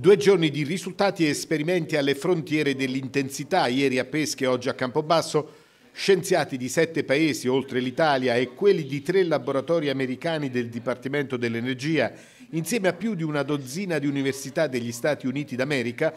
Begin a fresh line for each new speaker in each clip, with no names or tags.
Due giorni di risultati e esperimenti alle frontiere dell'intensità, ieri a Pesche e oggi a Campobasso, scienziati di sette paesi oltre l'Italia e quelli di tre laboratori americani del Dipartimento dell'Energia, insieme a più di una dozzina di università degli Stati Uniti d'America,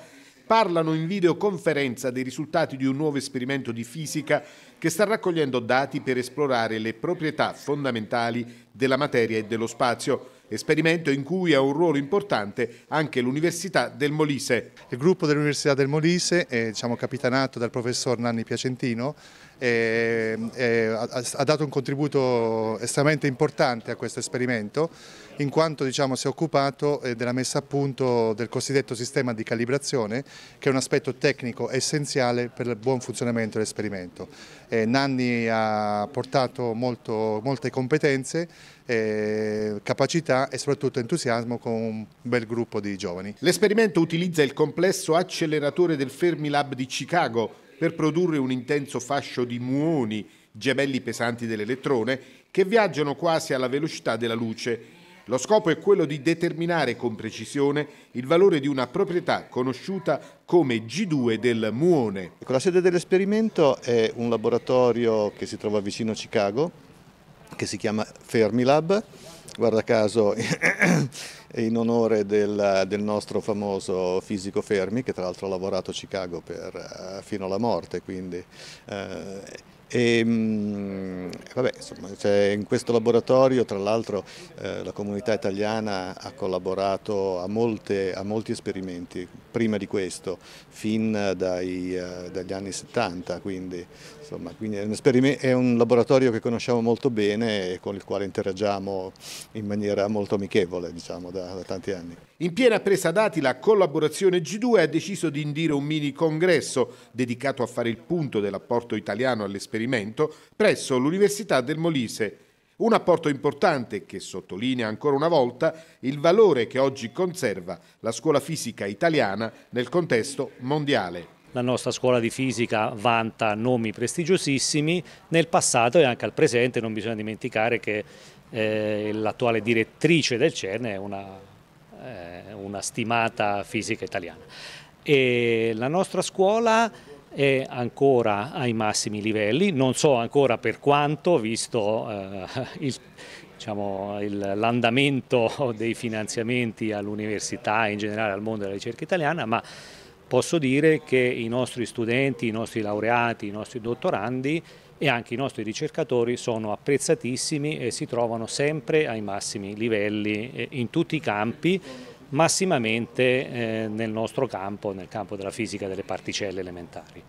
parlano in videoconferenza dei risultati di un nuovo esperimento di fisica che sta raccogliendo dati per esplorare le proprietà fondamentali della materia e dello spazio, esperimento in cui ha un ruolo importante anche l'Università del Molise. Il gruppo dell'Università del Molise, è, eh, diciamo,
capitanato dal professor Nanni Piacentino, è, eh, è, eh, ha, dato un contributo estremamente importante a questo esperimento in quanto diciamo, si è occupato della messa a punto del cosiddetto sistema di calibrazione che è un aspetto tecnico essenziale per il buon funzionamento dell'esperimento. Nanni ha portato molto, molte competenze eh, capacità e soprattutto entusiasmo con un
bel gruppo di giovani. L'esperimento utilizza il complesso acceleratore del Fermilab di Chicago per produrre un intenso fascio di muoni, gemelli pesanti dell'elettrone, che viaggiano quasi alla velocità della luce lo scopo è quello di determinare con precisione il valore di una proprietà conosciuta come G2 del muone. Ecco, la sede dell'esperimento
è un laboratorio che si trova vicino a Chicago, che si chiama Fermilab, guarda caso in onore del, del, nostro famoso fisico Fermi che tra l'altro ha lavorato a Chicago per, eh, fino alla morte, quindi eh, e, ehm, vabbè, insomma, cioè in questo laboratorio tra l'altro eh, la comunità italiana ha collaborato a, molte, a, molti esperimenti, prima di questo, fin dai, eh, dagli anni 70, quindi, insomma, quindi è, un è, un laboratorio che conosciamo molto bene e con il quale interagiamo in maniera molto amichevole diciamo, da, da tanti
anni. In piena presa dati la collaborazione G2 ha deciso di indire un mini congresso dedicato a fare il punto dell'apporto italiano all'esperienza riferimento presso l'Università del Molise, un apporto importante che sottolinea ancora una volta il valore che oggi conserva la scuola fisica italiana nel contesto mondiale.
La nostra scuola di fisica vanta nomi prestigiosissimi nel passato e anche al presente, non bisogna dimenticare che eh, l'attuale direttrice del CERN è una, eh, una stimata fisica italiana. E la nostra scuola è ancora ai massimi livelli, non so ancora per quanto, visto eh, diciamo, l'andamento dei finanziamenti all'università e in generale al mondo della ricerca italiana, ma posso dire che i nostri studenti, i nostri laureati, i nostri dottorandi e anche i nostri ricercatori sono apprezzatissimi e si trovano sempre ai massimi livelli eh, in tutti i campi massimamente eh, nel nostro campo, nel campo della fisica delle particelle elementari.